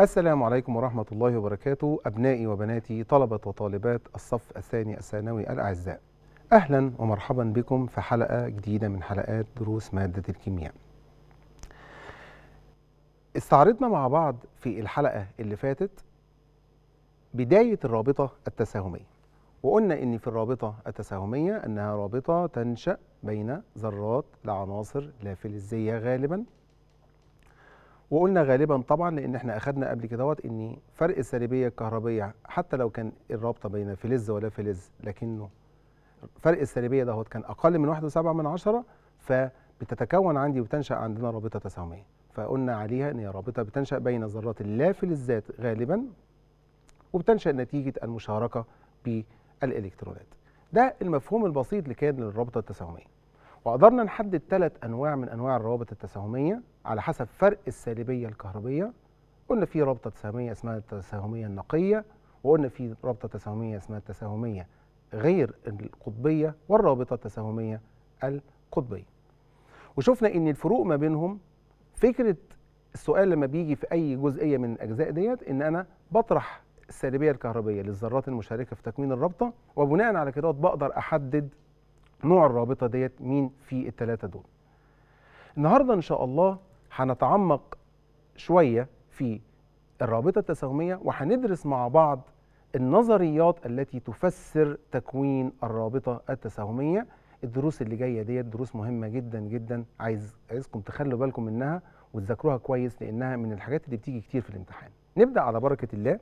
السلام عليكم ورحمة الله وبركاته أبنائي وبناتي طلبة وطالبات الصف الثاني الثانوي الأعزاء أهلا ومرحبا بكم في حلقة جديدة من حلقات دروس مادة الكيمياء استعرضنا مع بعض في الحلقة اللي فاتت بداية الرابطة التساهمية وقلنا ان في الرابطه التساهميه انها رابطه تنشا بين ذرات لعناصر لا فلزيه غالبا وقلنا غالبا طبعا لان احنا اخذنا قبل كده وقت ان فرق السالبيه الكهربيه حتى لو كان الرابطه بين فلز ولا فلز لكنه فرق السالبيه دهوت كان اقل من 1.7 من عشرة فبتتكون عندي وتنشا عندنا رابطه تساهميه فقلنا عليها ان هي رابطه بتنشا بين ذرات اللا فلزات غالبا وبتنشا نتيجه المشاركه بالالكترونات ده المفهوم البسيط لكان للرابطه التساهميه وقدرنا نحدد ثلاث انواع من انواع الروابط التساهميه على حسب فرق السالبيه الكهربيه قلنا في رابطه تساهميه اسمها التساهميه النقيه وقلنا في رابطه تساهميه اسمها التساهميه غير القطبيه والرابطه التساهميه القطبيه وشفنا ان الفروق ما بينهم فكره السؤال لما بيجي في اي جزئيه من الاجزاء ديت ان انا بطرح السالبيه الكهربيه للذرات المشاركه في تكوين الرابطه وبناء على كده بقدر احدد نوع الرابطه ديت مين في الثلاثه دول النهارده ان شاء الله هنتعمق شويه في الرابطه التساهميه وهندرس مع بعض النظريات التي تفسر تكوين الرابطه التساهميه الدروس اللي جايه ديت دروس مهمه جدا جدا عايز عايزكم تخلوا بالكم منها وتذاكروها كويس لانها من الحاجات اللي بتيجي كتير في الامتحان نبدا على بركه الله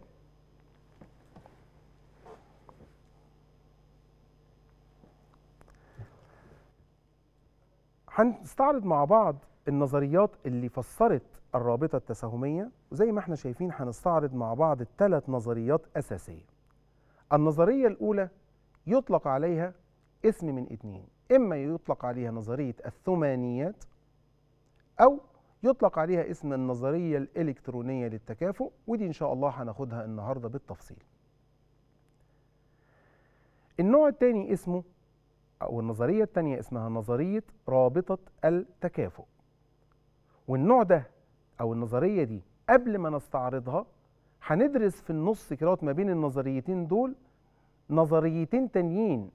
هنستعرض مع بعض النظريات اللي فسرت الرابطة التساهمية وزي ما احنا شايفين هنستعرض مع بعض الثلاث نظريات أساسية النظرية الأولى يطلق عليها اسم من اتنين إما يطلق عليها نظرية الثمانيات أو يطلق عليها اسم النظرية الإلكترونية للتكافؤ ودي إن شاء الله هناخدها النهاردة بالتفصيل النوع الثاني اسمه والنظريه الثانيه اسمها نظريه رابطه التكافؤ والنوع ده او النظريه دي قبل ما نستعرضها هندرس في النص كرات ما بين النظريتين دول نظريتين تانيين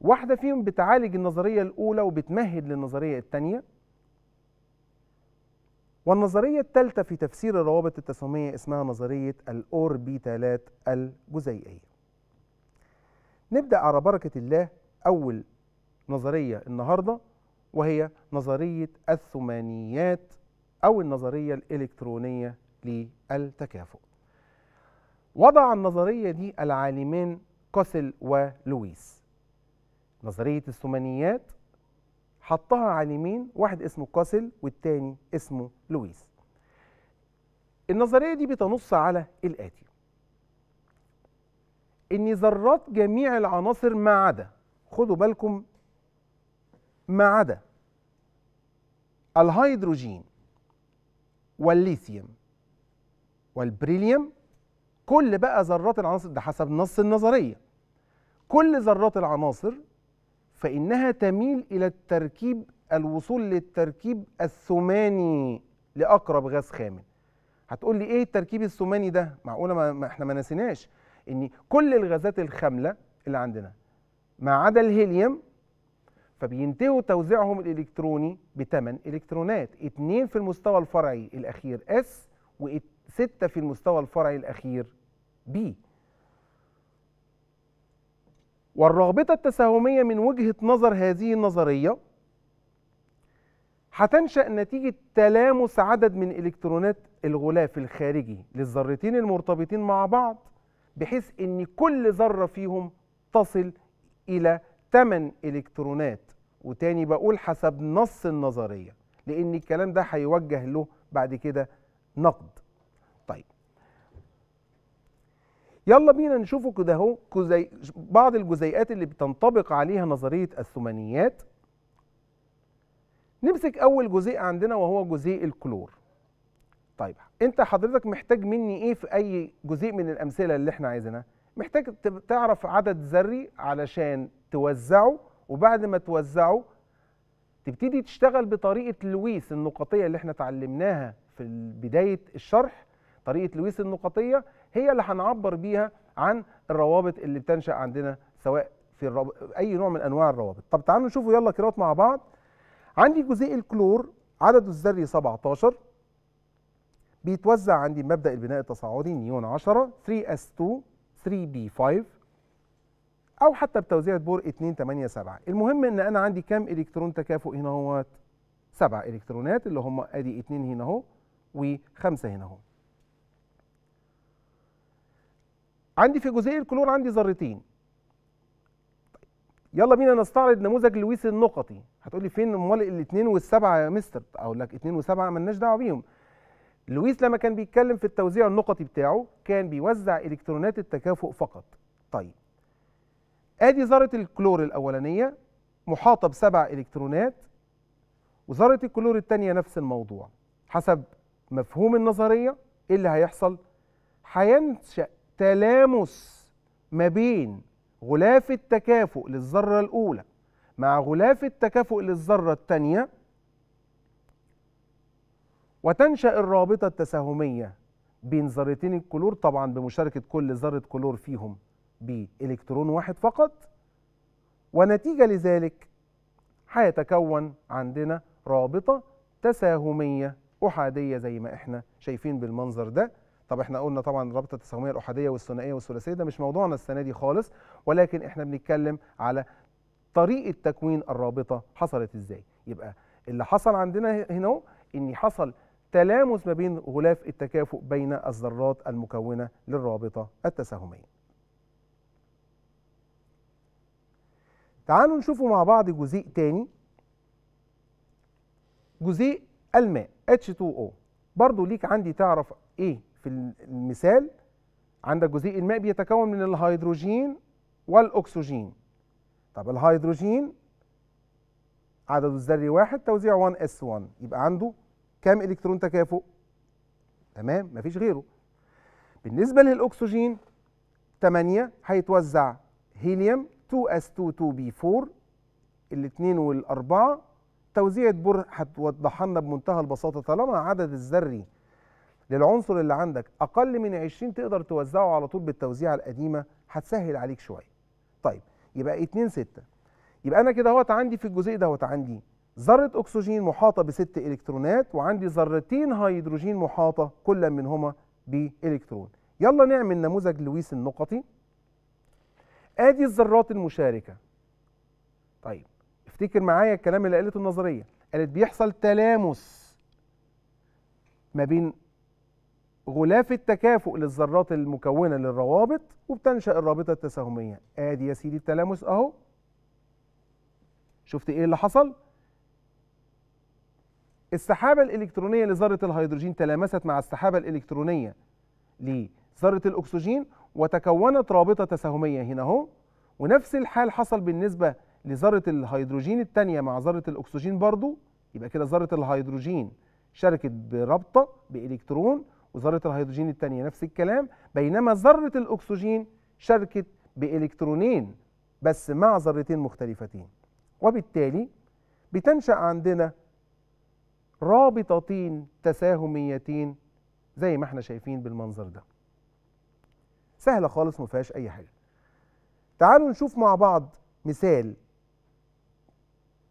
واحده فيهم بتعالج النظريه الاولى وبتمهد للنظريه الثانيه والنظريه الثالثه في تفسير الروابط التساميه اسمها نظريه الاوربيتالات الجزيئيه نبدا على بركه الله أول نظرية النهاردة وهي نظرية الثمانيات أو النظرية الإلكترونية للتكافؤ وضع النظرية دي العالمين كوسل ولويس نظرية الثمانيات حطها عالمين واحد اسمه كوسل والتاني اسمه لويس النظرية دي بتنص على الآتي إن ذرات جميع العناصر ما عدا خدوا بالكم ما عدا الهيدروجين والليثيوم والبريليوم كل بقى ذرات العناصر ده حسب نص النظريه كل ذرات العناصر فانها تميل الى التركيب الوصول للتركيب الثماني لاقرب غاز خامل هتقول لي ايه التركيب الثماني ده معقوله ما احنا ما نسيناش ان كل الغازات الخامله اللي عندنا ما عدا الهيليوم فبينتهوا توزيعهم الالكتروني بثمان الكترونات اثنين في المستوى الفرعي الاخير اس وستة في المستوى الفرعي الاخير بي والرابطة التساهمية من وجهة نظر هذه النظرية هتنشأ نتيجة تلامس عدد من إلكترونات الغلاف الخارجي للذرتين المرتبطين مع بعض بحيث أن كل ذرة فيهم تصل إلى 8 إلكترونات وتاني بقول حسب نص النظرية لأن الكلام ده هيوجه له بعد كده نقد طيب يلا بينا نشوف كده اهو كزي... بعض الجزيئات اللي بتنطبق عليها نظرية الثمانيات نمسك أول جزيء عندنا وهو جزيء الكلور طيب انت حضرتك محتاج مني ايه في اي جزيء من الامثله اللي احنا عايزينها محتاج تعرف عدد ذري علشان توزعه وبعد ما توزعه تبتدي تشتغل بطريقه لويس النقطيه اللي احنا اتعلمناها في بدايه الشرح طريقه لويس النقطيه هي اللي هنعبر بيها عن الروابط اللي بتنشا عندنا سواء في الرب... اي نوع من انواع الروابط طب تعالوا نشوفوا يلا كرات مع بعض عندي جزيء الكلور عدده الذري 17 بيتوزع عندي مبدا البناء التصاعدي نيون 10 3s2 3B5 أو حتى بتوزيع بور 2 8 7 المهم إن أنا عندي كام إلكترون تكافؤ هنا هو سبع إلكترونات اللي هم أدي 2 هنا أهو و5 هنا أهو عندي في جزيء الكلور عندي ذرتين يلا بينا نستعرض نموذج لويس النقطي هتقولي فين امال الاثنين والسبعه يا مستر اقول لك اثنين وسبعه مالناش دعوه بيهم لويس لما كان بيتكلم في التوزيع النقطي بتاعه كان بيوزع الكترونات التكافؤ فقط طيب ادي ذره الكلور الاولانيه محاطه بسبع الكترونات وذره الكلور الثانيه نفس الموضوع حسب مفهوم النظريه ايه اللي هيحصل هينشا تلامس ما بين غلاف التكافؤ للذره الاولى مع غلاف التكافؤ للذره الثانيه وتنشأ الرابطة التساهمية بين ذرتين الكلور طبعا بمشاركة كل ذرة كلور فيهم بإلكترون واحد فقط ونتيجة لذلك هيتكون عندنا رابطة تساهمية أحادية زي ما احنا شايفين بالمنظر ده طب احنا قلنا طبعا الرابطه التساهميه الاحاديه والثنائيه والثلاثيه ده مش موضوعنا السنه دي خالص ولكن احنا بنتكلم على طريقه تكوين الرابطه حصلت ازاي يبقى اللي حصل عندنا هنا ان حصل تلامس ما بين غلاف التكافؤ بين الذرات المكونة للرابطة التساهمية تعالوا نشوفوا مع بعض جزيء تاني جزيء الماء H2O برضو ليك عندي تعرف ايه في المثال عندك جزيء الماء بيتكون من الهيدروجين والاكسجين طب الهيدروجين عدده الذري واحد توزيع 1s1 يبقى عنده كام الكترون تكافؤ تمام مفيش غيره بالنسبه للاكسجين 8 هيتوزع هيليوم 2s22b4 الاثنين والاربعه توزيعة بور هتوضحها لنا بمنتهى البساطه طالما عدد الذري للعنصر اللي عندك اقل من 20 تقدر توزعه على طول بالتوزيعه القديمه هتسهل عليك شويه طيب يبقى 2 6 يبقى انا كده اهوت عندي في ده دوت عندي ذرة أكسجين محاطة بست إلكترونات وعندي ذرتين هيدروجين محاطة كل منهما بإلكترون يلا نعمل نموذج لويس النقطي ادي الذرات المشاركه طيب افتكر معايا الكلام اللي قالته النظريه قالت بيحصل تلامس ما بين غلاف التكافؤ للذرات المكونه للروابط وبتنشا الرابطه التساهميه ادي يا سيدي التلامس اهو شفت ايه اللي حصل السحابة الإلكترونية لذرة الهيدروجين تلامست مع السحابة الإلكترونية لذرة الأكسجين وتكونت رابطة تساهمية هنا أهو ونفس الحال حصل بالنسبة لذرة الهيدروجين الثانية مع ذرة الأكسجين برضو يبقى كده ذرة الهيدروجين شاركت برابطة بإلكترون وذرة الهيدروجين الثانية نفس الكلام بينما ذرة الأكسجين شاركت بإلكترونين بس مع ذرتين مختلفتين وبالتالي بتنشأ عندنا رابطتين تساهميتين زي ما احنا شايفين بالمنظر ده سهلة خالص ما فيهاش أي حاجة تعالوا نشوف مع بعض مثال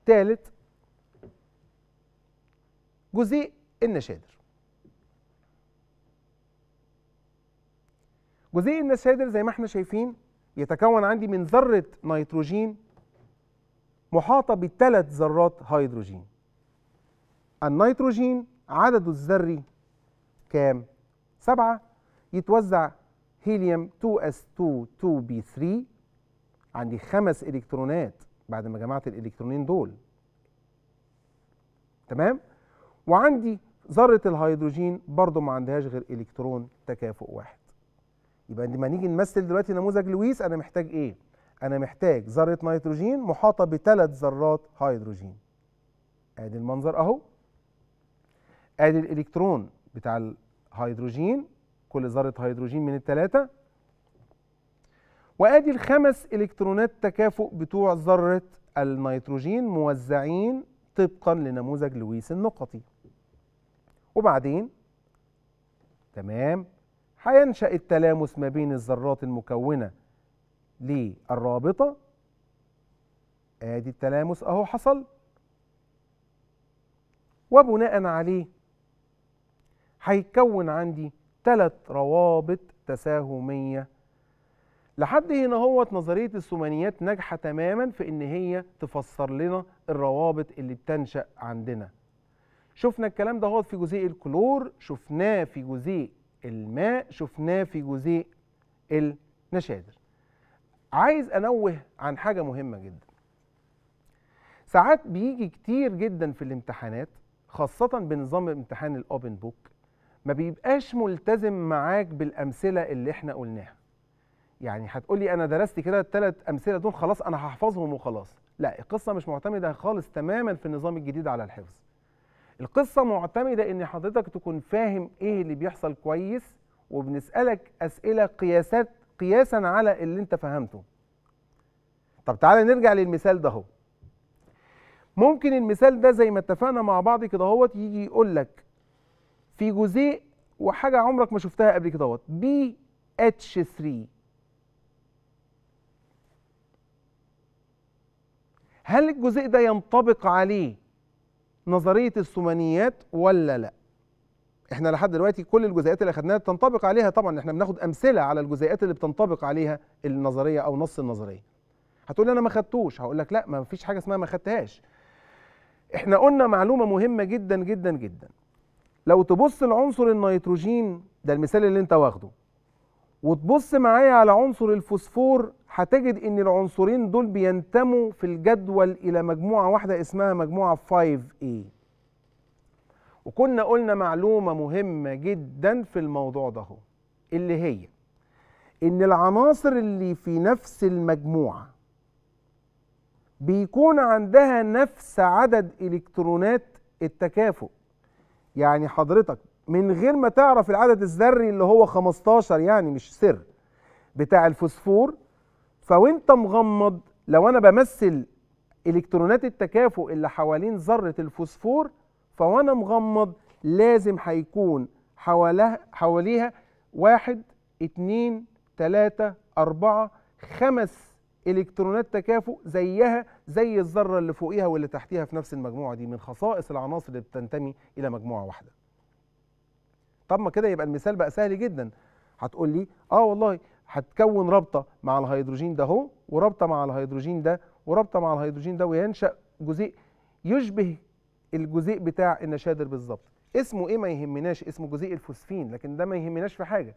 ثالث جزيء النشادر جزيء النشادر زي ما احنا شايفين يتكون عندي من ذرة نيتروجين محاطة بثلاث ذرات هيدروجين النيتروجين عدده الذري كام؟ سبعة يتوزع هيليوم 2s2 2b3 عندي خمس إلكترونات بعد ما جمعت الإلكترونين دول تمام؟ وعندي ذرة الهيدروجين برضو ما عندهاش غير إلكترون تكافؤ واحد يبقى لما نيجي نمثل دلوقتي نموذج لويس أنا محتاج إيه؟ أنا محتاج ذرة نيتروجين محاطة بثلاث ذرات هيدروجين ادي المنظر اهو ادي الالكترون بتاع الهيدروجين كل ذره هيدروجين من الثلاثه وادي الخمس الكترونات تكافؤ بتوع ذره النيتروجين موزعين طبقا لنموذج لويس النقطي وبعدين تمام هينشأ التلامس ما بين الذرات المكونة للرابطة ادي التلامس اهو حصل وبناء عليه هيكون عندي ثلاث روابط تساهمية لحد هنا هوت نظرية الثمانيات ناجحة تماما في ان هي تفسر لنا الروابط اللي بتنشأ عندنا شفنا الكلام ده في جزيء الكلور شفناه في جزيء الماء شفناه في جزيء النشادر عايز انوه عن حاجة مهمة جدا ساعات بيجي كتير جدا في الامتحانات خاصة بنظام امتحان الاوبن بوك ما بيبقاش ملتزم معاك بالامثله اللي احنا قلناها يعني هتقولي انا درست كده الثلاث امثله دول خلاص انا هحفظهم وخلاص لا القصه مش معتمده خالص تماما في النظام الجديد على الحفظ القصه معتمده ان حضرتك تكون فاهم ايه اللي بيحصل كويس وبنسالك اسئله قياسات قياسا على اللي انت فهمته طب تعالى نرجع للمثال ده اهو ممكن المثال ده زي ما اتفقنا مع بعض كده اهوت يجي يقول لك في جزيء وحاجه عمرك ما شفتها قبل كده دوت بي اتش 3 هل الجزيء ده ينطبق عليه نظريه الثمانيات ولا لا احنا لحد دلوقتي كل الجزيئات اللي اخدناها تنطبق عليها طبعا احنا بناخد امثله على الجزيئات اللي بتنطبق عليها النظريه او نص النظريه هتقول لي انا ما خدتوش هقول لك لا ما فيش حاجه اسمها ما خدتهاش احنا قلنا معلومه مهمه جدا جدا جدا لو تبص لعنصر النيتروجين ده المثال اللي انت واخده وتبص معايا على عنصر الفوسفور هتجد ان العنصرين دول بينتموا في الجدول الى مجموعه واحده اسمها مجموعه 5A إيه. وكنا قلنا معلومه مهمه جدا في الموضوع ده اللي هي ان العناصر اللي في نفس المجموعه بيكون عندها نفس عدد الكترونات التكافؤ يعني حضرتك من غير ما تعرف العدد الذري اللي هو 15 يعني مش سر بتاع الفوسفور فوانت مغمض لو انا بمثل الكترونات التكافؤ اللي حوالين ذره الفوسفور فوانا مغمض لازم هيكون حواليها حواليها واحد اتنين تلاته اربعه خمس الكترونات تكافؤ زيها زي الذره اللي فوقيها واللي تحتيها في نفس المجموعه دي من خصائص العناصر اللي بتنتمي الى مجموعه واحده طب ما كده يبقى المثال بقى سهل جدا هتقول لي اه والله هتكون رابطه مع الهيدروجين ده اهو ورابطه مع الهيدروجين ده ورابطه مع الهيدروجين ده وينشا جزيء يشبه الجزيء بتاع النشادر بالظبط اسمه ايه ما يهمناش اسمه جزيء الفوسفين لكن ده ما يهمناش في حاجه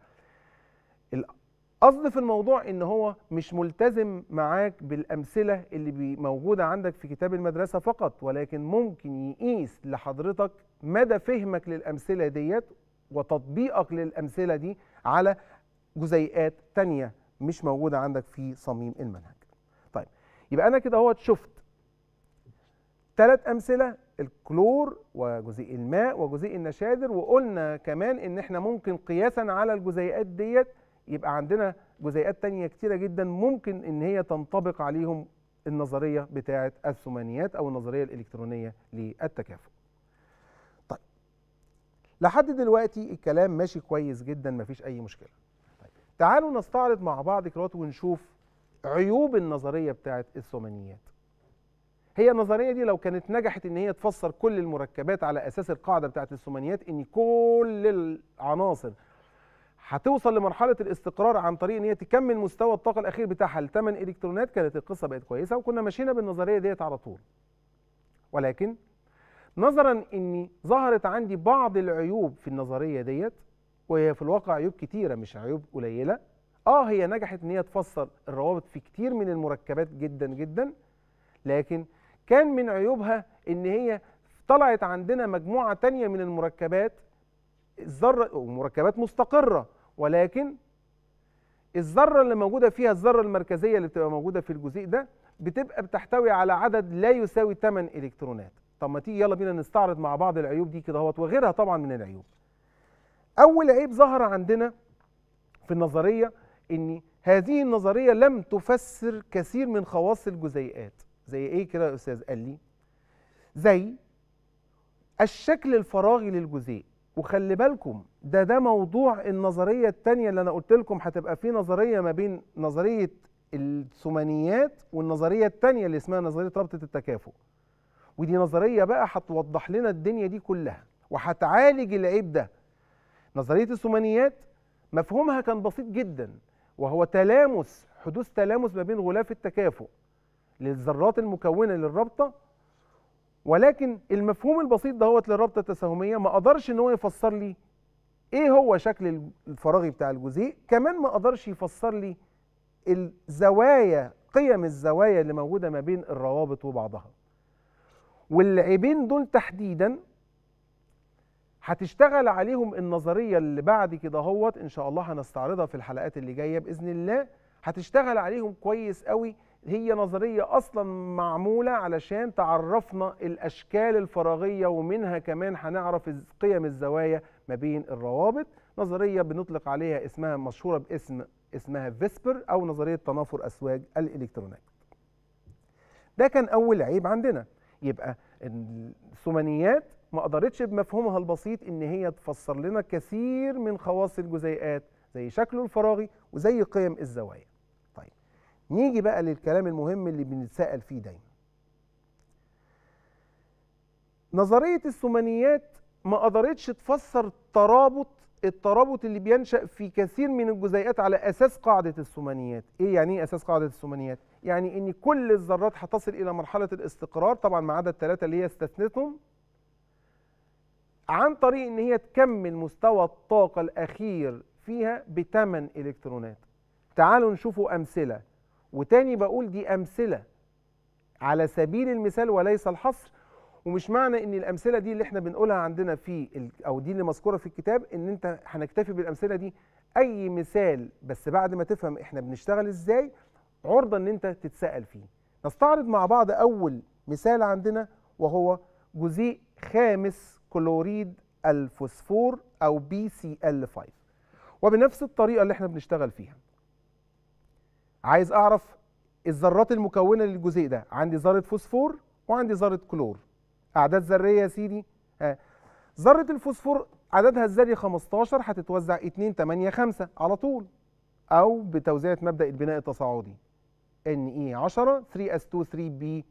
قصد في الموضوع ان هو مش ملتزم معاك بالامثله اللي موجوده عندك في كتاب المدرسه فقط ولكن ممكن يقيس لحضرتك مدى فهمك للامثله ديت وتطبيقك للامثله دي على جزيئات تانية مش موجوده عندك في صميم المنهج. طيب يبقى انا كده اهوت شفت ثلاث امثله الكلور وجزيء الماء وجزيء النشادر وقلنا كمان ان احنا ممكن قياسا على الجزيئات ديت يبقى عندنا جزيئات تانية كتيرة جدا ممكن ان هي تنطبق عليهم النظرية بتاعة الثمانيات او النظرية الالكترونية للتكافؤ طيب لحد دلوقتي الكلام ماشي كويس جدا مفيش اي مشكلة طيب. تعالوا نستعرض مع بعض كرات ونشوف عيوب النظرية بتاعة الثمانيات هي النظرية دي لو كانت نجحت ان هي تفسر كل المركبات على اساس القاعدة بتاعة الثمانيات ان كل العناصر هتوصل لمرحله الاستقرار عن طريق ان هي تكمل مستوى الطاقه الاخير بتاعها ل 8 الكترونات كانت القصه بقت كويسه وكنا ماشيين بالنظريه ديت على طول ولكن نظرا اني ظهرت عندي بعض العيوب في النظريه ديت وهي في الواقع عيوب كتيره مش عيوب قليله اه هي نجحت ان هي تفسر الروابط في كتير من المركبات جدا جدا لكن كان من عيوبها ان هي طلعت عندنا مجموعه تانية من المركبات الذره ومركبات مستقره ولكن الذره اللي موجوده فيها الذره المركزيه اللي بتبقى موجوده في الجزيء ده بتبقى بتحتوي على عدد لا يساوي 8 الكترونات طب ما تيجي يلا بينا نستعرض مع بعض العيوب دي كده اهوت وغيرها طبعا من العيوب اول عيب ظهر عندنا في النظريه ان هذه النظريه لم تفسر كثير من خواص الجزيئات زي ايه كده يا استاذ قال لي زي الشكل الفراغي للجزيء وخلي بالكم ده ده موضوع النظريه الثانيه اللي انا قلت لكم هتبقى في نظريه ما بين نظريه الثمانيات والنظريه الثانيه اللي اسمها نظريه رابطه التكافؤ ودي نظريه بقى هتوضح لنا الدنيا دي كلها وهتعالج العيب ده نظريه الثمانيات مفهومها كان بسيط جدا وهو تلامس حدوث تلامس ما بين غلاف التكافؤ للذرات المكونه للرابطه ولكن المفهوم البسيط دهوت للرابطه التساهميه ما قدرش ان هو يفسر لي ايه هو شكل الفراغي بتاع الجزيء كمان ما قدرش يفسر لي الزوايا قيم الزوايا اللي موجوده ما بين الروابط وبعضها واللاعبين دول تحديدا هتشتغل عليهم النظريه اللي بعد كده هوت ان شاء الله هنستعرضها في الحلقات اللي جايه باذن الله هتشتغل عليهم كويس قوي هي نظرية أصلا معمولة علشان تعرفنا الأشكال الفراغية ومنها كمان هنعرف قيم الزوايا ما بين الروابط نظرية بنطلق عليها اسمها مشهورة باسم اسمها فيسبر أو نظرية تنافر أسواج الإلكترونات ده كان أول عيب عندنا يبقى الثمانيات ما قدرتش بمفهومها البسيط ان هي تفسر لنا كثير من خواص الجزيئات زي شكله الفراغي وزي قيم الزوايا نيجي بقى للكلام المهم اللي بنتساءل فيه دايما نظرية الثمانيات ما قدرتش تفسر الترابط الترابط اللي بينشأ في كثير من الجزيئات على أساس قاعدة الثمانيات إيه يعني إيه أساس قاعدة الثمانيات؟ يعني إن كل الذرات هتصل إلى مرحلة الاستقرار طبعا ما عدا الثلاثة اللي هي استثنتهم عن طريق إن هي تكمل مستوى الطاقة الأخير فيها بثمان إلكترونات تعالوا نشوفوا أمثلة وتاني بقول دي أمثلة على سبيل المثال وليس الحصر ومش معنى ان الامثله دي اللي احنا بنقولها عندنا في او دي اللي مذكوره في الكتاب ان انت هنكتفي بالامثله دي اي مثال بس بعد ما تفهم احنا بنشتغل ازاي عرضه ان انت تتسال فيه نستعرض مع بعض اول مثال عندنا وهو جزيء خامس كلوريد الفوسفور او بي سي ال 5 وبنفس الطريقه اللي احنا بنشتغل فيها عايز اعرف الذرات المكونه للجزيء ده عندي ذره فوسفور وعندي ذره كلور اعداد ذريه يا سيدي آه. ذره الفوسفور عددها الذري 15 هتتوزع 2 8 5 على طول او بتوزيعه مبدا البناء التصاعدي ان اي 10 3 اس 2 3 بي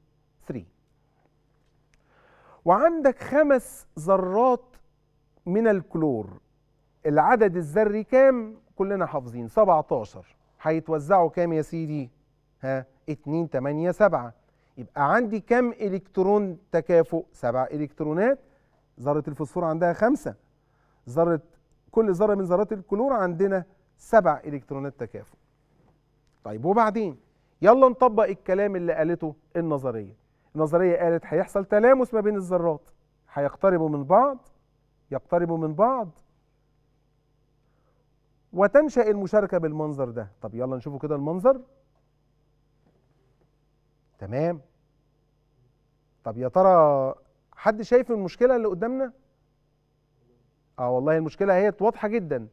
3 وعندك خمس ذرات من الكلور العدد الذري كام كلنا حافظين 17 هيتوزعوا كام يا سيدي ها 2 8 7 يبقى عندي كام الكترون تكافؤ 7 الكترونات ذره الفوسفور عندها 5 ذره كل ذره من ذرات الكلور عندنا 7 الكترونات تكافؤ طيب وبعدين يلا نطبق الكلام اللي قالته النظريه النظريه قالت هيحصل تلامس ما بين الذرات هيقتربوا من بعض يقتربوا من بعض وتنشأ المشاركة بالمنظر ده طب يلا نشوفوا كده المنظر تمام طب يا ترى حد شايف المشكلة اللي قدامنا اه والله المشكلة اهيت واضحة جدا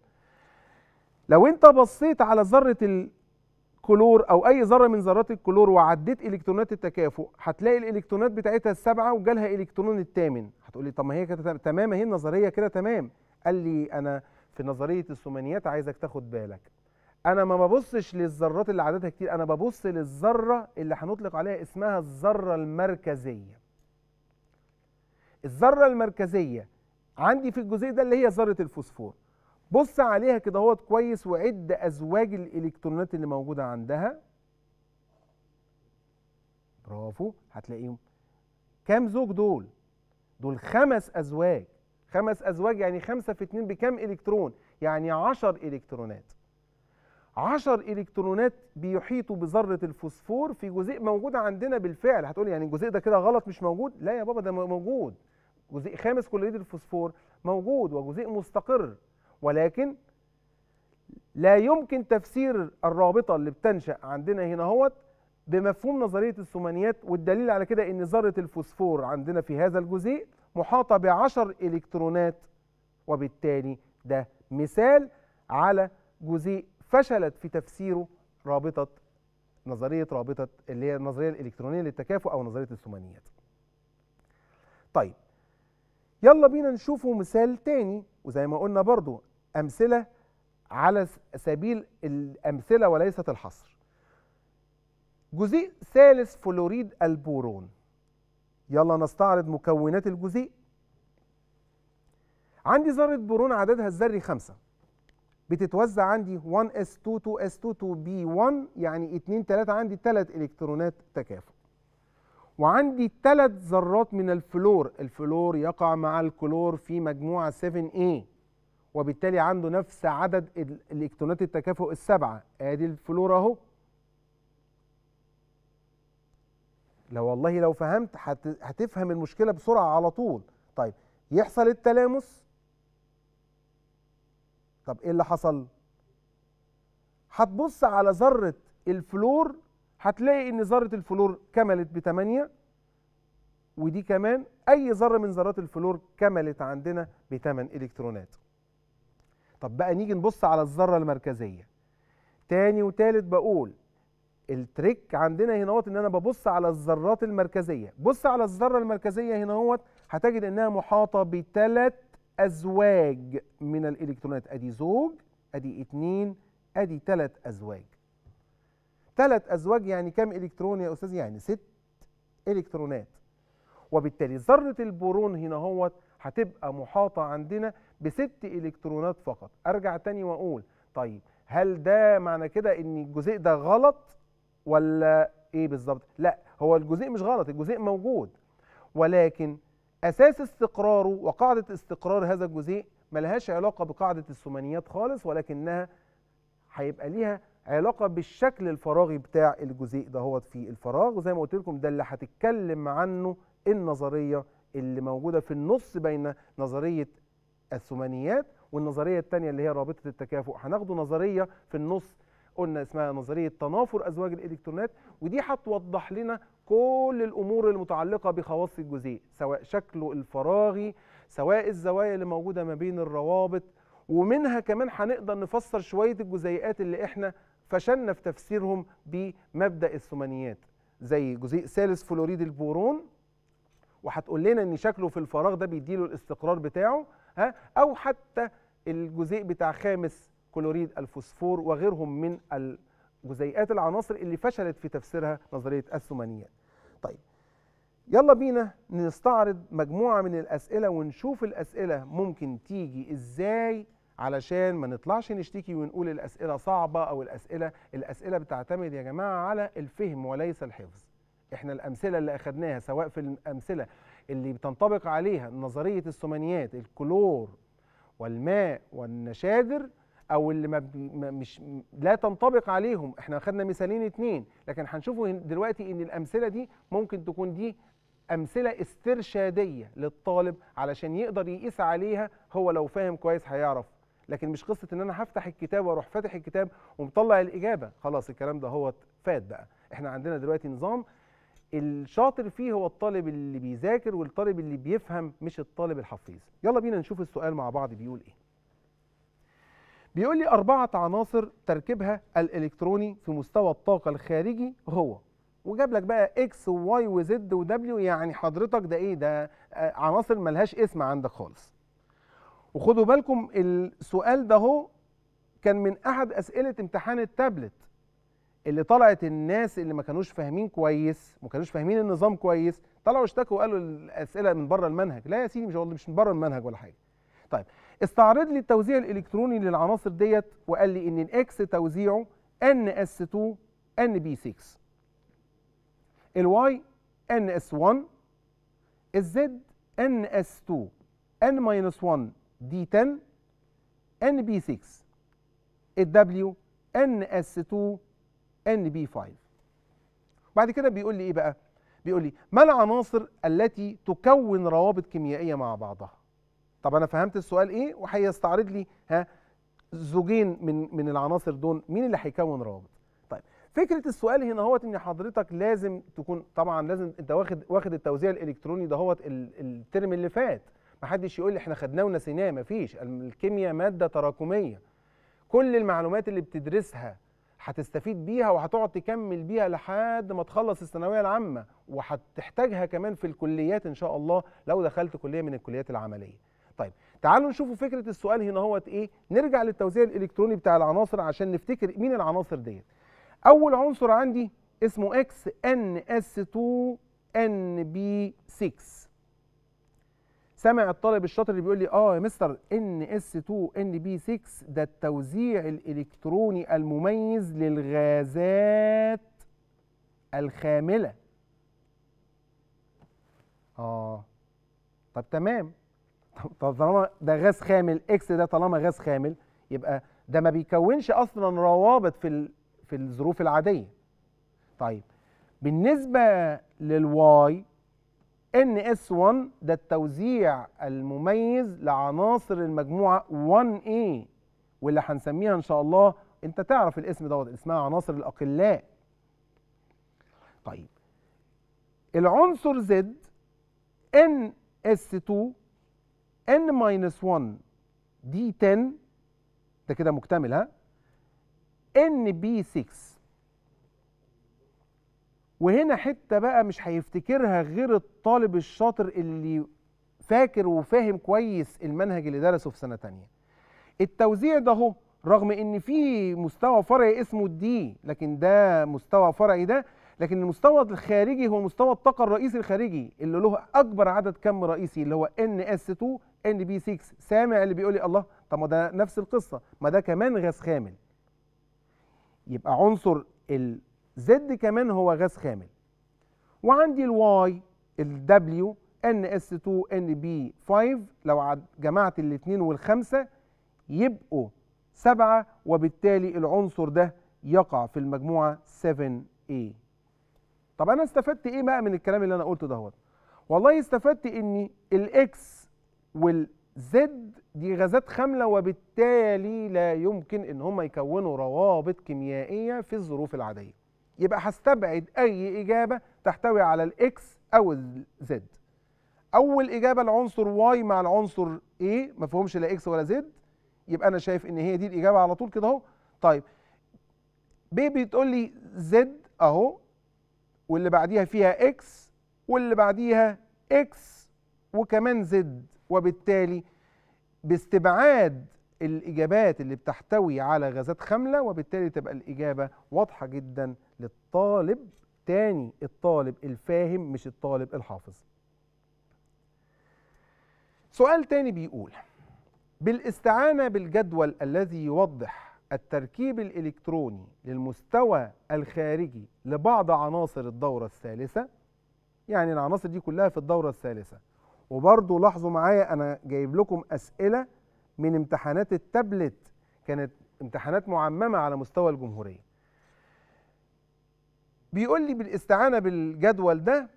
لو انت بصيت على ذرة الكلور او اي ذرة من ذرات الكلور وعديت الكترونات التكافؤ هتلاقي الالكترونات بتاعتها السبعة وجالها الكترون الثامن هتقولي طب ما هي كده تمام اهي النظرية كده تمام قال لي انا في نظريه الثمانيات عايزك تاخد بالك انا ما ببصش للذرات اللي عددها كتير انا ببص للذره اللي هنطلق عليها اسمها الذره المركزيه الذره المركزيه عندي في الجزيء ده اللي هي ذره الفوسفور بص عليها كده اهوت كويس وعد ازواج الالكترونات اللي موجوده عندها برافو هتلاقيهم كام زوج دول دول خمس ازواج خمس أزواج يعني خمسة في اتنين بكم إلكترون يعني عشر إلكترونات عشر إلكترونات بيحيطوا بذرة الفوسفور في جزيء موجود عندنا بالفعل هتقولي يعني الجزيء ده كده غلط مش موجود لا يا بابا ده موجود جزيء خامس كلوريد الفوسفور موجود وجزيء مستقر ولكن لا يمكن تفسير الرابطة اللي بتنشأ عندنا هنا هوت بمفهوم نظرية الثمانيات والدليل على كده ان ذرة الفوسفور عندنا في هذا الجزيء محاطة بعشر إلكترونات وبالتالي ده مثال على جزيء فشلت في تفسيره رابطة نظرية رابطة اللي هي النظرية الإلكترونية للتكافؤ أو نظرية الثمانيات طيب يلا بينا نشوفوا مثال تاني وزي ما قلنا برضو أمثلة على سبيل الأمثلة وليست الحصر جزيء ثالث فلوريد البورون يلا نستعرض مكونات الجزيء عندي ذرة برون عددها الذري خمسة بتتوزع عندي 1s2 2s2 2b1 يعني 2 3 عندي 3 الكترونات تكافؤ وعندي 3 ذرات من الفلور الفلور يقع مع الكلور في مجموعة 7a وبالتالي عنده نفس عدد الالكترونات التكافؤ السبعة ادي الفلور اهو لو والله لو فهمت هتفهم المشكله بسرعه على طول طيب يحصل التلامس طب ايه اللي حصل هتبص على ذره الفلور هتلاقي ان ذره الفلور كملت ب 8 ودي كمان اي ذره من ذرات الفلور كملت عندنا ب 8 الكترونات طب بقى نيجي نبص على الذره المركزيه تاني وتالت بقول التريك عندنا هنا هو ان انا ببص على الذرات المركزيه بص على الذره المركزيه هنا هو هتجد انها محاطه بثلاث ازواج من الالكترونات ادي زوج ادي اتنين ادي ثلاث ازواج ثلاث ازواج يعني كم الكترون يا استاذ يعني ست الكترونات وبالتالي ذره البورون هنا هو هتبقى محاطه عندنا بست الكترونات فقط ارجع تاني واقول طيب هل ده معنى كده ان الجزيء ده غلط ولا ايه بالظبط لا هو الجزء مش غلط الجزء موجود ولكن اساس استقراره وقاعده استقرار هذا الجزء ملهاش علاقه بقاعده الثمانيات خالص ولكنها هيبقى ليها علاقه بالشكل الفراغي بتاع ده هو في الفراغ وزي ما قلت لكم ده اللي هتتكلم عنه النظريه اللي موجوده في النص بين نظريه الثمانيات والنظريه الثانيه اللي هي رابطه التكافؤ هناخده نظريه في النص قلنا اسمها نظريه تنافر ازواج الالكترونات ودي هتوضح لنا كل الامور المتعلقه بخواص الجزيء سواء شكله الفراغي سواء الزوايا اللي موجوده ما بين الروابط ومنها كمان هنقدر نفسر شويه الجزيئات اللي احنا فشلنا في تفسيرهم بمبدا الثمانيات زي جزيء ثالث فلوريد البورون وهتقول لنا ان شكله في الفراغ ده بيديله الاستقرار بتاعه ها او حتى الجزيء بتاع خامس كلوريد الفوسفور وغيرهم من جزيئات العناصر اللي فشلت في تفسيرها نظريه الثمانيات. طيب يلا بينا نستعرض مجموعه من الاسئله ونشوف الاسئله ممكن تيجي ازاي علشان ما نطلعش نشتكي ونقول الاسئله صعبه او الاسئله الاسئله بتعتمد يا جماعه على الفهم وليس الحفظ. احنا الامثله اللي اخذناها سواء في الامثله اللي بتنطبق عليها نظريه الثمانيات الكلور والماء والنشادر او اللي ما مش لا تنطبق عليهم احنا خدنا مثالين اتنين لكن هنشوفوا دلوقتي ان الامثله دي ممكن تكون دي امثله استرشاديه للطالب علشان يقدر يقيس عليها هو لو فاهم كويس هيعرف لكن مش قصه ان انا هفتح الكتاب واروح فاتح الكتاب ومطلع الاجابه خلاص الكلام ده هو فات بقى احنا عندنا دلوقتي نظام الشاطر فيه هو الطالب اللي بيذاكر والطالب اللي بيفهم مش الطالب الحفيظ يلا بينا نشوف السؤال مع بعض بيقول ايه بيقول لي أربعة عناصر تركيبها الإلكتروني في مستوى الطاقة الخارجي هو وجاب لك بقى اكس وواي وزد ودبليو يعني حضرتك ده ايه ده آه، عناصر ملهاش اسم عندك خالص وخدوا بالكم السؤال ده هو كان من احد اسئله امتحان التابلت اللي طلعت الناس اللي ما كانوش فاهمين كويس ما كانوش فاهمين النظام كويس طلعوا اشتكوا وقالوا الاسئله من بره المنهج لا يا سيدي مش مش من بره المنهج ولا حاجه طيب استعرض لي التوزيع الالكتروني للعناصر ديت وقال لي ان الاكس توزيعه ان اس 2 ان بي 6 الواي ان اس 1 الزد ان اس 2 ان ماينس 1 دي 10 ان بي 6 الدبليو ان اس 2 ان بي 5 بعد كده بيقول لي ايه بقى بيقول لي ما العناصر التي تكون روابط كيميائيه مع بعضها طب انا فهمت السؤال ايه وهيستعرض لي ها زوجين من من العناصر دول مين اللي هيكون روابط طيب فكره السؤال هنا هوت ان حضرتك لازم تكون طبعا لازم انت واخد واخد التوزيع الالكتروني ده هوت الترم اللي فات ما حدش يقول لي احنا خدناه ونسيناه ما فيش الكيمياء ماده تراكميه كل المعلومات اللي بتدرسها هتستفيد بيها وهتقعد تكمل بيها لحد ما تخلص الثانويه العامه وهتحتاجها كمان في الكليات ان شاء الله لو دخلت كليه من الكليات العمليه طيب تعالوا نشوفوا فكره السؤال هنا هوت ايه نرجع للتوزيع الالكتروني بتاع العناصر عشان نفتكر مين العناصر ديت اول عنصر عندي اسمه اكس ان اس 2 ان بي 6 سامع الطالب الشاطر اللي بيقول لي اه يا مستر ان اس 2 ان بي 6 ده التوزيع الالكتروني المميز للغازات الخامله اه طب تمام طالما ده غاز خامل اكس ده طالما غاز خامل يبقى ده ما بيكونش اصلا روابط في ال... في الظروف العاديه طيب بالنسبه للواي ان اس 1 ده التوزيع المميز لعناصر المجموعه 1 a إيه، واللي هنسميها ان شاء الله انت تعرف الاسم دوت اسمها عناصر الاقلاء طيب العنصر زد ان اس 2 n minus 1 دي 10 ده كده مكتمل ها ان بي 6 وهنا حته بقى مش هيفتكرها غير الطالب الشاطر اللي فاكر وفاهم كويس المنهج اللي درسه في سنه تانية التوزيع ده اهو رغم ان في مستوى فرعي اسمه الدي لكن ده مستوى فرعي ده لكن المستوى الخارجي هو مستوى الطاقه الرئيسي الخارجي اللي له اكبر عدد كم رئيسي اللي هو ان اس 2 ان بي 6 سامع اللي بيقول لي الله طب ما ده نفس القصه ما ده كمان غاز خامل يبقى عنصر الزد كمان هو غاز خامل وعندي الواي الدبليو ان اس 2 ان بي 5 لو جمعت الاثنين والخمسه يبقوا سبعه وبالتالي العنصر ده يقع في المجموعه 7 a طب انا استفدت ايه بقى من الكلام اللي انا قلته دهوت والله استفدت ان الاكس والزد دي غازات خاملة وبالتالي لا يمكن ان هم يكونوا روابط كيميائية في الظروف العادية يبقى هستبعد اي اجابة تحتوي على الاكس او الزد اول اجابة العنصر واي مع العنصر ايه مفهومش لا اكس ولا زد يبقى انا شايف ان هي دي الاجابة على طول كده اهو طيب بيبي تقول لي زد اهو واللي بعديها فيها اكس واللي بعديها اكس وكمان زد وبالتالي باستبعاد الإجابات اللي بتحتوي على غازات خاملة وبالتالي تبقى الإجابة واضحة جدا للطالب تاني الطالب الفاهم مش الطالب الحافظ سؤال تاني بيقول بالاستعانة بالجدول الذي يوضح التركيب الإلكتروني للمستوى الخارجي لبعض عناصر الدورة الثالثة يعني العناصر دي كلها في الدورة الثالثة وبرضو لاحظوا معايا انا جايب لكم اسئله من امتحانات التابلت كانت امتحانات معممه على مستوى الجمهوريه بيقول لي بالاستعانه بالجدول ده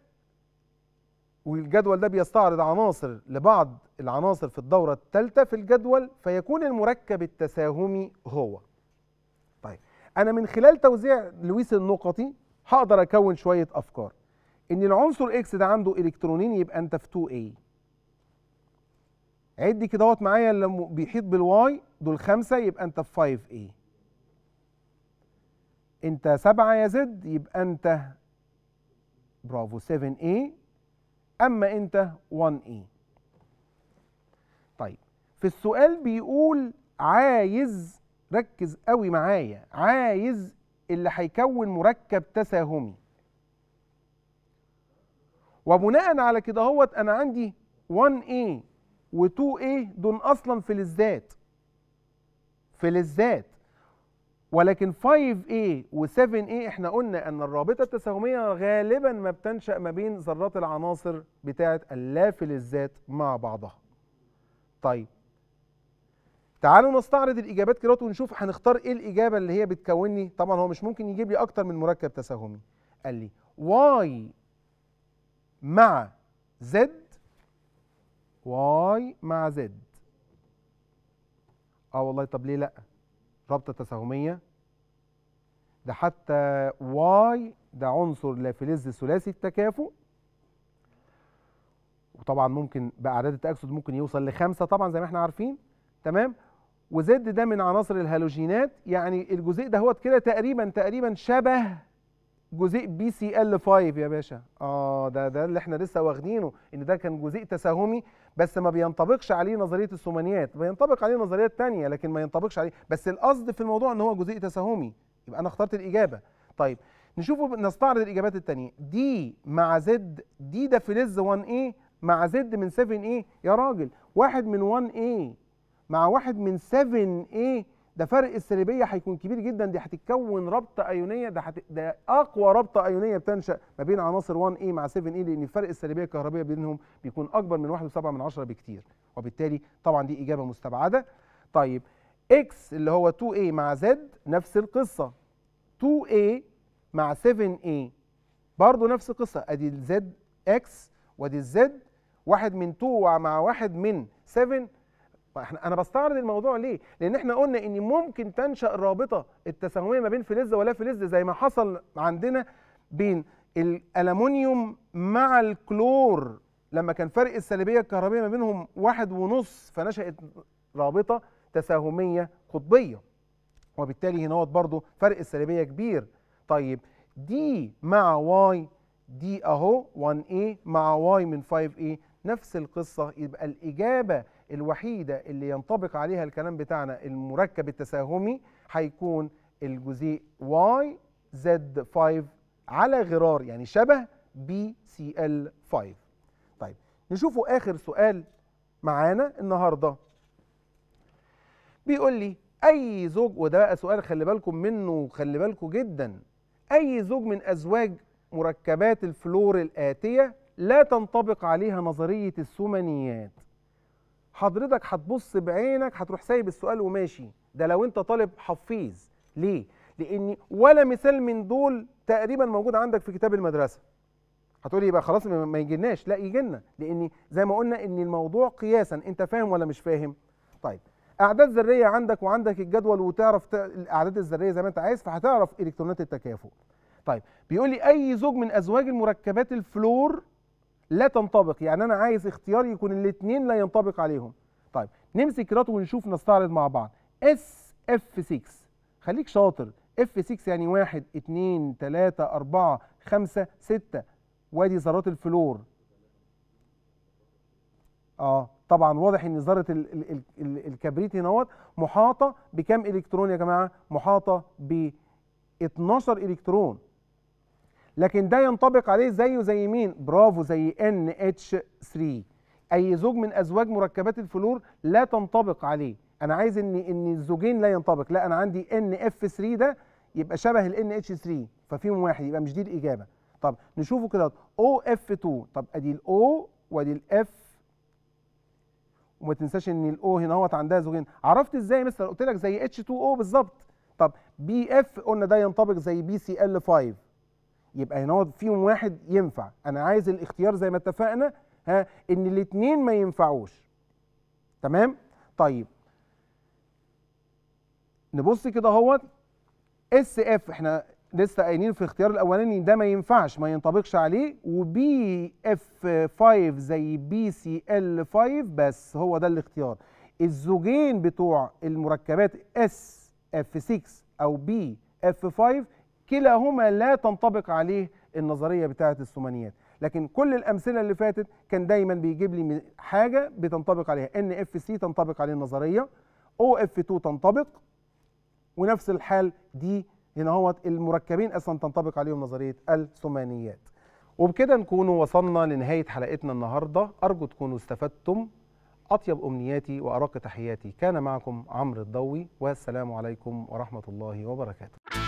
والجدول ده بيستعرض عناصر لبعض العناصر في الدوره الثالثه في الجدول فيكون المركب التساهمي هو طيب انا من خلال توزيع لويس النقطي هقدر اكون شويه افكار ان العنصر اكس ده عنده الكترونين يبقى انت في 2 a عد كده اهوت معايا اللي بيحيط بالواي دول خمسة يبقى انت في 5 a انت سبعة يا زد يبقى انت برافو 7 a اما انت 1 a طيب في السؤال بيقول عايز ركز قوي معايا عايز اللي هيكون مركب تساهمي وبناء على كده هوت انا عندي 1A و2A دول اصلا في في فلزات ولكن 5A و7A احنا قلنا ان الرابطه التساهميه غالبا ما بتنشا ما بين ذرات العناصر بتاعه اللافلزات مع بعضها. طيب تعالوا نستعرض الاجابات كده ونشوف هنختار ايه الاجابه اللي هي بتكونني طبعا هو مش ممكن يجيب لي اكتر من مركب تساهمي. قال لي Y مع زد واي مع زد اه والله طب ليه لا رابطه تساهميه ده حتى واي ده عنصر لافلز ثلاثي التكافؤ وطبعا ممكن باعداد التاكسد ممكن يوصل لخمسه طبعا زي ما احنا عارفين تمام وزد ده من عناصر الهالوجينات يعني الجزيء ده هو كده تقريبا تقريبا شبه جزيء بي سي ال 5 يا باشا اه ده ده اللي احنا لسه واخدينه ان ده كان جزيء تساهمي بس ما بينطبقش عليه نظريه الثمانيات بينطبق عليه نظريات ثانيه لكن ما ينطبقش عليه بس القصد في الموضوع ان هو جزيء تساهمي يبقى انا اخترت الاجابه طيب نشوف نستعرض الاجابات الثانيه دي مع زد دي ده لز 1 a مع زد من 7 a يا راجل واحد من 1 a مع واحد من 7 a ده فرق السلبيه هيكون كبير جدا دي هتتكون رابطه ايونيه ده حت... ده اقوى رابطه ايونيه بتنشا ما بين عناصر 1 اي مع 7 اي لان فرق السلبيه الكهربائيه بينهم بيكون اكبر من 1.7 من 10 بكتير وبالتالي طبعا دي اجابه مستبعده طيب اكس اللي هو 2 اي مع زد نفس القصه 2 اي مع 7 اي برضه نفس القصه ادي الزد اكس وادي الزد واحد من 2 مع واحد من 7 احنا انا بستعرض الموضوع ليه؟ لان احنا قلنا ان ممكن تنشا الرابطه التساهميه ما بين فلزه ولا فلزه زي ما حصل عندنا بين الالومنيوم مع الكلور لما كان فرق السلبيه الكهربيه ما بينهم واحد ونص فنشات رابطه تساهميه قطبيه وبالتالي هنا برضو فرق السلبيه كبير طيب دي مع واي دي اهو 1a مع واي من 5a نفس القصه يبقى الاجابه الوحيده اللي ينطبق عليها الكلام بتاعنا المركب التساهمي هيكون الجزيء y z 5 على غرار يعني شبه BCl 5 طيب نشوفوا اخر سؤال معانا النهارده بيقول لي اي زوج وده بقى سؤال خلي بالكم منه وخلي بالكم جدا اي زوج من ازواج مركبات الفلور الاتيه لا تنطبق عليها نظريه السمنيات حضرتك هتبص بعينك هتروح سايب السؤال وماشي ده لو انت طالب حفيظ ليه لان ولا مثال من دول تقريبا موجود عندك في كتاب المدرسه هتقولي يبقى خلاص ما يجيلناش لا يجيلنا لان زي ما قلنا ان الموضوع قياسا انت فاهم ولا مش فاهم طيب اعداد ذريه عندك وعندك الجدول وتعرف الاعداد الذريه زي ما انت عايز فهتعرف الكترونات التكافؤ طيب بيقول لي اي زوج من ازواج المركبات الفلور لا تنطبق يعني انا عايز اختيار يكون الاثنين لا ينطبق عليهم طيب نمسك رات ونشوف نستعرض مع بعض اس اف 6 خليك شاطر اف 6 يعني 1 2 3 4 5 6 وادي ذرات الفلور اه طبعا واضح ان ذره الكبريت هنا محاطه بكم الكترون يا جماعه محاطه ب 12 الكترون لكن ده ينطبق عليه زيه زي مين برافو زي NH3 اي زوج من ازواج مركبات الفلور لا تنطبق عليه انا عايز ان ان الزوجين لا ينطبق لا انا عندي اف 3 ده يبقى شبه ال NH3 ففيهم واحد يبقى مش دي الاجابه طب نشوفه كده OF2 طب ادي الاو وادي الاف وما تنساش ان الاو هنا اهوت عندها زوجين عرفت ازاي مثلا قلت لك زي اتش 2 او بالظبط طب بي اف قلنا ده ينطبق زي بي سي ال 5 يبقى هنا فيهم واحد ينفع انا عايز الاختيار زي ما اتفقنا ها ان الاثنين ما ينفعوش تمام طيب نبص كده اهوت اس اف احنا لسه قايلين في الاختيار الاولاني ده ما ينفعش ما ينطبقش عليه وبي اف 5 زي بي سي ال 5 بس هو ده الاختيار الزوجين بتوع المركبات اس اف 6 او بي اف 5 كلاهما لا تنطبق عليه النظريه بتاعه الثمانيات لكن كل الامثله اللي فاتت كان دايما بيجيب لي حاجه بتنطبق عليها ان اف سي تنطبق عليه النظريه او اف 2 تنطبق ونفس الحال دي هنا هو المركبين اصلا تنطبق عليهم نظريه الثمانيات وبكده نكون وصلنا لنهايه حلقتنا النهارده ارجو تكونوا استفدتم اطيب امنياتي وارق تحياتي كان معكم عمرو الضوي والسلام عليكم ورحمه الله وبركاته